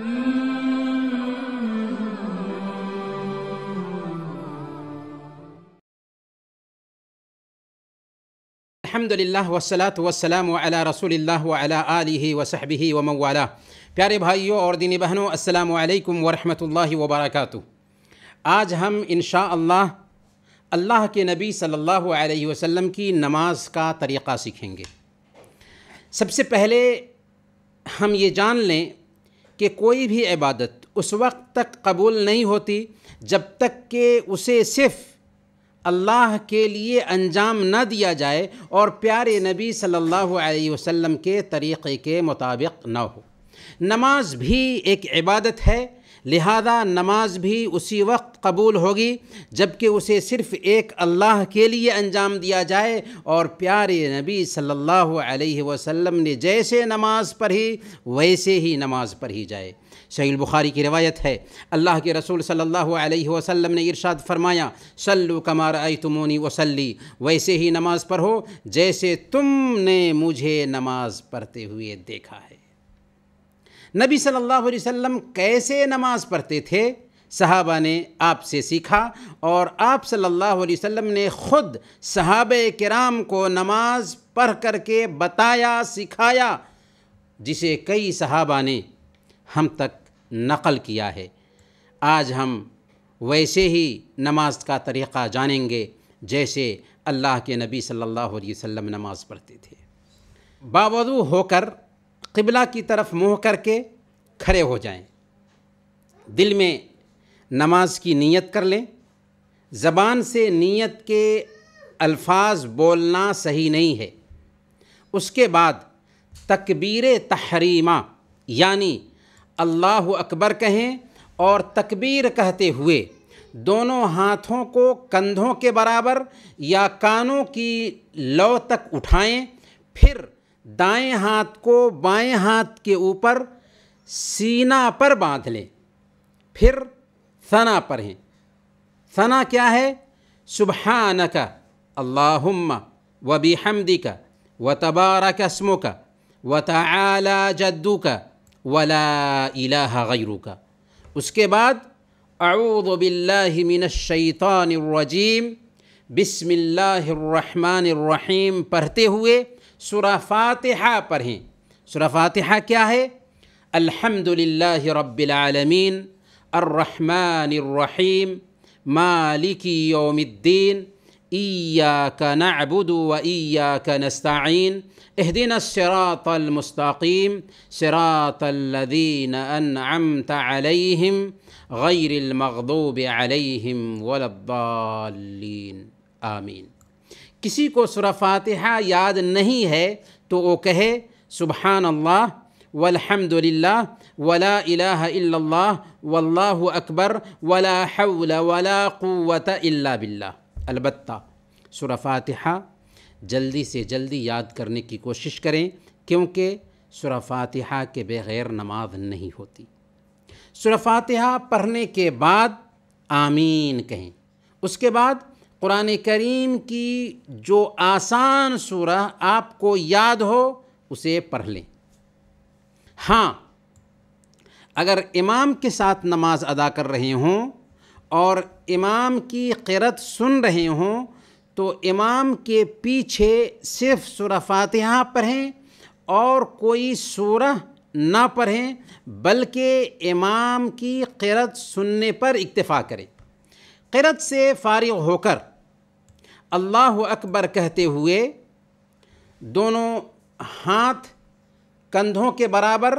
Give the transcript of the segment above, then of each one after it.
अलहमदिल्ला वसलात वसलाम अला रसूल वाला आलि वसहबी वमवाला प्यारे भाइयों और दीनी बहनों अस्सलाम वालेकुम वरहमतुल्लाहि वबरकातु आज हम इन अल्लाह अल्लाह के नबी सल्लल्लाहु अलैहि वसल्लम की नमाज का तरीक़ा सीखेंगे सबसे पहले हम ये जान लें कि कोई भी इबादत उस वक्त तक कबूल नहीं होती जब तक कि उसे सिर्फ अल्लाह के लिए अंजाम न दिया जाए और प्यारे नबी सल्लल्लाहु अलैहि वसल्लम के तरीक़े के मुताबिक न हो नमाज भी एक इबादत है लिहाजा नमाज भी उसी वक्त कबूल होगी जबकि उसे सिर्फ़ एक अल्लाह के लिए अंजाम दिया जाए और प्यारे नबी सल्लल्लाहु अलैहि वसल्लम ने जैसे नमाज पढ़ी वैसे ही नमाज पढ़ी जाए सही बुखारी की रवायत है अल्लाह के रसूल सल्लल्लाहु अलैहि वसल्लम ने इरशाद फरमाया सल्लु कमार आई तुमोनी वसली वैसे ही नमाज़ पढ़ो जैसे तुमने मुझे नमाज़ पढ़ते हुए देखा है नबी सल्लल्लाहु अलैहि वसल्लम कैसे नमाज़ पढ़ते थे सहाबा ने आपसे सीखा और आप सल्लल्लाहु अलैहि वसल्लम ने ख़ुद सहाब कराम को नमाज पढ़ करके बताया सिखाया जिसे कई सहाबा ने हम तक नकल किया है आज हम वैसे ही नमाज का तरीक़ा जानेंगे जैसे अल्लाह के नबी सल्लल्लाहु अलैहि वसल्लम नमाज़ पढ़ते थे बावजू होकर क़िबला की तरफ मुँह करके खड़े हो जाएं। दिल में नमाज की नीयत कर लें ज़बान से नीयत के अल्फाज बोलना सही नहीं है उसके बाद तकबीर तहरीमा यानी अल्लाह अकबर कहें और तकबीर कहते हुए दोनों हाथों को कंधों के बराबर या कानों की लौ तक उठाएं फिर दाएं हाथ को बाएं हाथ के ऊपर सीना पर बांध लें फिर सना पढ़ें सना क्या है सुबहान का अल्लाहुम्मा व हमदी का व तबारक असमो का व तला जद्दू का वला गैरू का उसके बाद अऊदबिल्लामिनशैतानरजीम बिसमीम पढ़ते हुए سورہ فاتحہ پڑھیں سورہ فاتحہ کیا ہے الحمد للہ رب العالمین الرحمن الرحیم مالک یوم الدین ایاک نعبد و ایاک نستعین اہدین السراط المستقیم سراط الذین انعمت علیہم غیر المغضوب علیہم ولا الضالین آمین किसी को सुर फातिहा याद नहीं है तो वो कहे सुबहान अल्लाह वलहमदिल्ला वला इला वल्लाहु अकबर वला हवल वला क़ुवत इल्ला बिल्ला अलबत् सुर फातिहा जल्दी से जल्दी याद करने की कोशिश करें क्योंकि सुर फातिहा के बग़ैर नमाज नहीं होती सुर फातिहा पढ़ने के बाद आमीन कहें उसके बाद कुरान करीम की जो आसान सूरह आपको याद हो उसे पढ़ लें हाँ अगर इमाम के साथ नमाज अदा कर रहे हों और इमाम की क़िरत सुन रहे हों तो इमाम के पीछे सिर्फ सूरह फातिहा पढ़ें और कोई सूरह ना पढ़ें बल्कि इमाम की क़िरत सुनने पर इतफ़ा करें क़िरत से फ़ारिग होकर अल्लाह अकबर कहते हुए दोनों हाथ कंधों के बराबर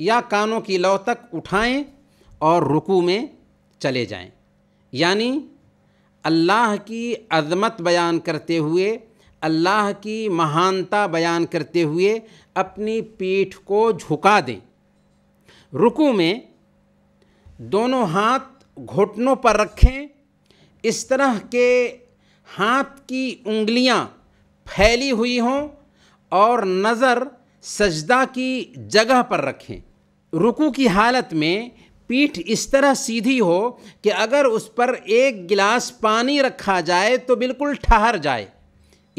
या कानों की लौ तक उठाएं और रुकू में चले जाएं। यानी अल्लाह की अज़मत बयान करते हुए अल्लाह की महानता बयान करते हुए अपनी पीठ को झुका दें रुकू में दोनों हाथ घुटनों पर रखें इस तरह के हाथ की उंगलियां फैली हुई हों और नज़र सजदा की जगह पर रखें रुकू की हालत में पीठ इस तरह सीधी हो कि अगर उस पर एक गिलास पानी रखा जाए तो बिल्कुल ठहर जाए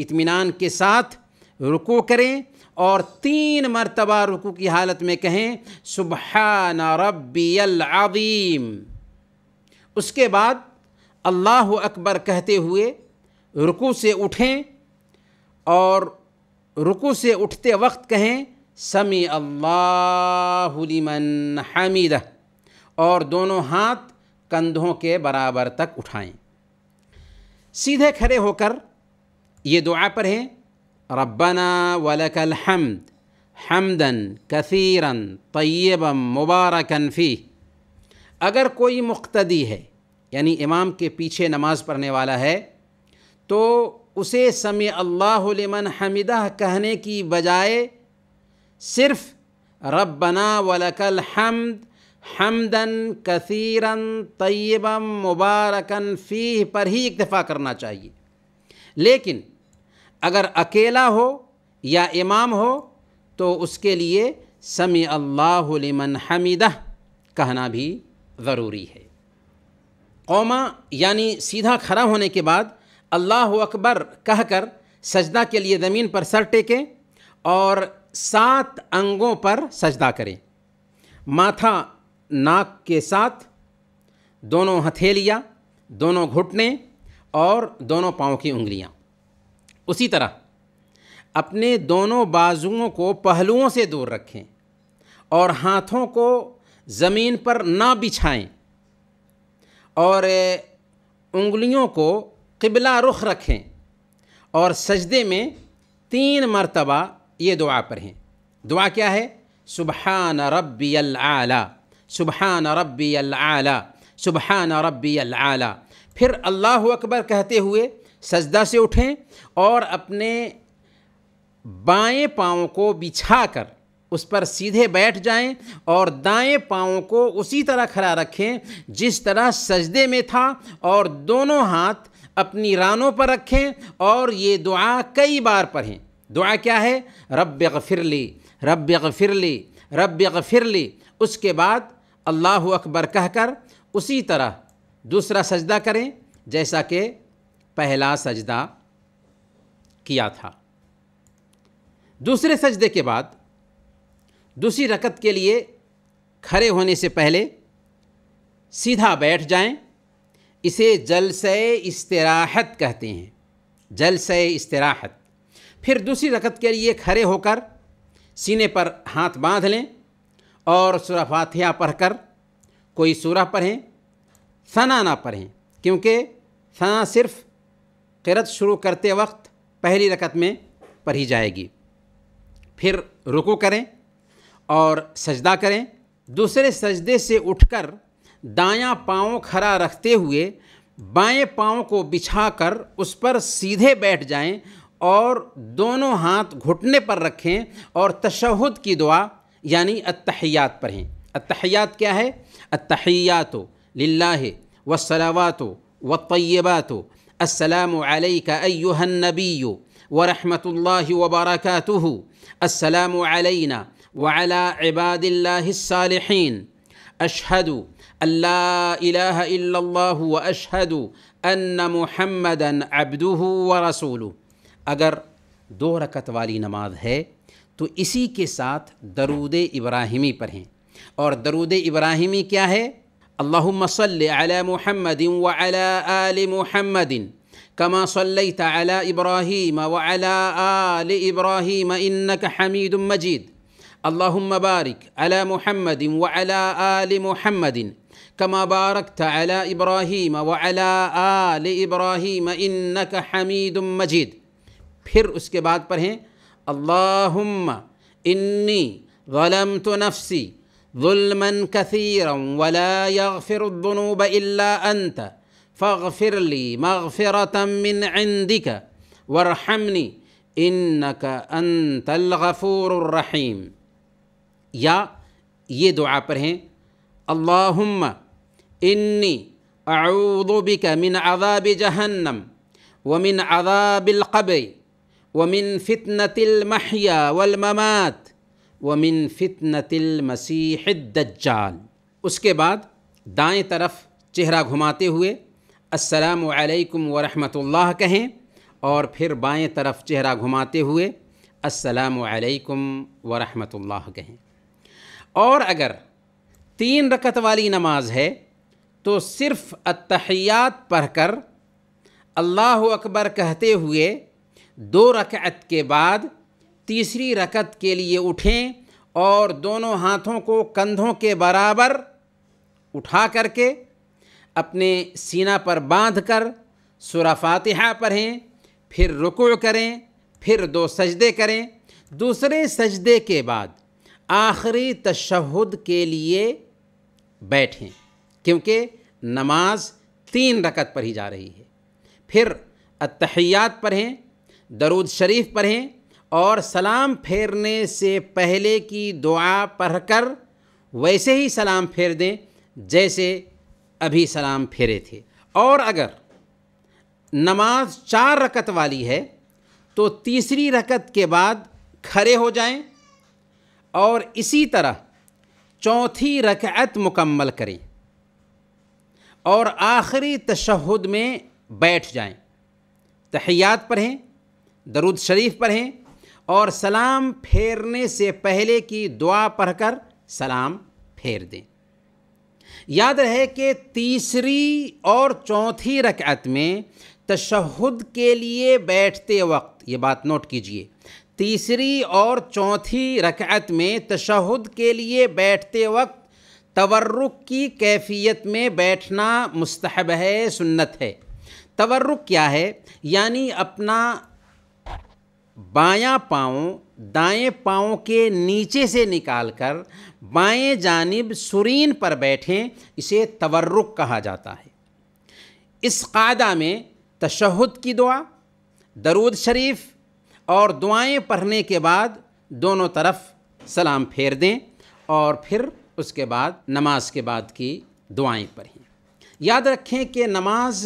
इत्मीनान के साथ रुकू करें और तीन मरतबा रुकू की हालत में कहें सुबह रब्बी अल उसके बाद अल्लाह अकबर कहते हुए रुकू से उठें और रुकू से उठते वक्त कहें समी अल्लाहमन हमीद और दोनों हाथ कंधों के बराबर तक उठाएं सीधे खड़े होकर ये दुआ पर हैं रबना वलकल हमद हमदन कसीरन तय्यबम मुबारकनफ़ी अगर कोई मुख्तदी है यानी इमाम के पीछे नमाज़ पढ़ने वाला है तो उसे समय अल्लाह लमन हमिदा कहने की बजाय सिर्फ़ रबना वलकल हमद हमदन कसीरन तयबम मुबारकन फ़ीह पर ही इतफ़ा करना चाहिए लेकिन अगर अकेला हो या इमाम हो तो उसके लिए समय अल्लाह लमन हमिदा कहना भी ज़रूरी है कौमा यानी सीधा खड़ा होने के बाद अल्लाह अकबर कहकर सजदा के लिए ज़मीन पर सर टेकें और सात अंगों पर सजदा करें माथा नाक के साथ दोनों हथेलियाँ दोनों घुटने और दोनों पाँव की उंगलियाँ उसी तरह अपने दोनों बाजुओं को पहलुओं से दूर रखें और हाथों को ज़मीन पर ना बिछाएं और उंगलियों को किबला रुख रखें और सजदे में तीन मरतबा ये दुआ पढ़ें दुआ क्या है सुबहान रब्बी आला सुबहान रब्बी आला सुबहान रब्बी आला फिर अल्लाह अकबर कहते हुए सजदा से उठें और अपने बाएं पाँव को बिछा कर उस पर सीधे बैठ जाएं और दाएं पाँव को उसी तरह खड़ा रखें जिस तरह सजदे में था और दोनों हाथ अपनी रानों पर रखें और ये दुआ कई बार पढ़ें दुआ क्या है रब गफिरली रब गफिरली रब गफिरली उसके बाद अल्लाह अकबर कहकर उसी तरह दूसरा सजदा करें जैसा कि पहला सजदा किया था दूसरे सजदे के बाद दूसरी रकत के लिए खड़े होने से पहले सीधा बैठ जाएं इसे जलसे इस्तराहत कहते हैं जलसे इस्तराहत फिर दूसरी रकत के लिए खड़े होकर सीने पर हाथ बांध लें और सूरह फातिहा पढ़कर कोई सूरह पढ़ें सना ना पढ़ें क्योंकि सना सिर्फ किरत शुरू करते वक्त पहली रकत में पढ़ी जाएगी फिर रुकू करें और सजदा करें दूसरे सजदे से उठकर दायां पाँव खड़ा रखते हुए बाएं पाँव को बिछाकर उस पर सीधे बैठ जाएं और दोनों हाथ घुटने पर रखें और तशहद की दुआ यानी अतहयात पढ़ें अतहयात क्या है अतहयात लाह वसलावात व तयबात असलमैकनबी वरहमत ला वबरकू वाला इबादिल्लासालहन अशहद अल्लाह व अशहद अन्न महमदन अब्दू व रसूल अगर दो रकत वाली नमाज है तो इसी के साथ दरूद इब्राहिमी पढ़ें और दरूद इब्राहिमी क्या है अल्लाहुम्मा सल्लि अला मुहम्मदिन व अला आल मुहम्मदिन कमा सल्लैत अला इब्राहीम व अला आल इब्राहीम इन्नक हमीद मजीद اللهم بارك على محمد وعلى ال محمد كما باركت على ابراهيم وعلى ال ابراهيم انك حميد مجيد پھر اس کے بعد پڑھیں اللهم إني ظلمت نفسي ظلما كثيرا ولا يغفر الذنوب الا انت فاغفر لي مغفره من عندك وارحمني انك انت الغفور الرحيم या ये दुआ पढ़ें अल्लाहुम्मा इन्नी अऊदुबिक मिन अदाब जहन्नम वमिन अदाबिलकब्र वमिन फ़ितनतिलमहिया वलममात वमिन फ़ितनतिलमसीहद्दज्जाल उसके बाद दाएं तरफ चेहरा घुमाते हुए असलकम वरहमतुल्लाह कहें और फिर बाएं तरफ चेहरा घुमाते हुए असलकम वरहमतुल्लाह कहें और अगर तीन रकत वाली नमाज है तो सिर्फ़ अतहयात पढ़ कर अल्लाह अकबर कहते हुए दो रकत के बाद तीसरी रकत के लिए उठें और दोनों हाथों को कंधों के बराबर उठा करके अपने सीना पर बांध कर सुरा फातिहा पढ़ें फिर रुकू करें फिर दो सजदे करें दूसरे सजदे के बाद आखिरी तशहद के लिए बैठें क्योंकि नमाज तीन रकत पढ़ी जा रही है फिर अतहयात पढ़ें दरूद शरीफ पढ़ें और सलाम फेरने से पहले की दुआ पढ़कर वैसे ही सलाम फेर दें जैसे अभी सलाम फेरे थे और अगर नमाज चार रकत वाली है तो तीसरी रकत के बाद खड़े हो जाएं और इसी तरह चौथी रकअत मुकम्मल करें और आखिरी तशहद में बैठ जाएं तहियात पढ़ें दरुद शरीफ पढ़ें और सलाम फेरने से पहले की दुआ पढ़कर सलाम फेर दें याद रहे कि तीसरी और चौथी रकअत में तशहद के लिए बैठते वक्त ये बात नोट कीजिए तीसरी और चौथी रकअत में तशहद के लिए बैठते वक्त तवर्रुक की कैफियत में बैठना मुस्तहब है सुन्नत है तवर्रुक क्या है यानी अपना बायां पाँव दाएं पाँव के नीचे से निकालकर बाएं जानिब सुरीन पर बैठें इसे तवर्रुक कहा जाता है इस कादा में तशहद की दुआ दरूद शरीफ़ और दुआएं पढ़ने के बाद दोनों तरफ सलाम फेर दें और फिर उसके बाद नमाज के बाद की दुआएं पढ़ें याद रखें कि नमाज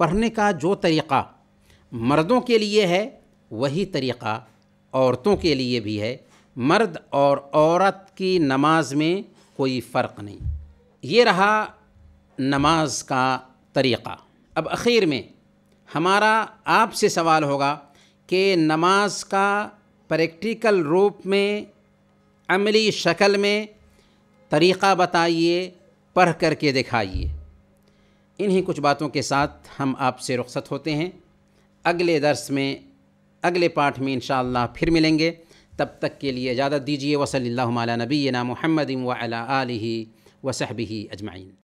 पढ़ने का जो तरीक़ा मर्दों के लिए है वही तरीक़ा औरतों के लिए भी है मर्द और औरत की नमाज में कोई फ़र्क नहीं ये रहा नमाज का तरीक़ा अब आखिर में हमारा आपसे सवाल होगा कि नमाज का प्रैक्टिकल रूप में अमली शक्ल में तरीक़ा बताइए पढ़ कर के दिखाइए इन्हीं कुछ बातों के साथ हम आपसे रुख़त होते हैं अगले दर्स में अगले पाठ में इन फिर मिलेंगे तब तक के लिए इजाज़त दीजिए वसल्ला नबीना महमद वाली वसहबी अजमाइन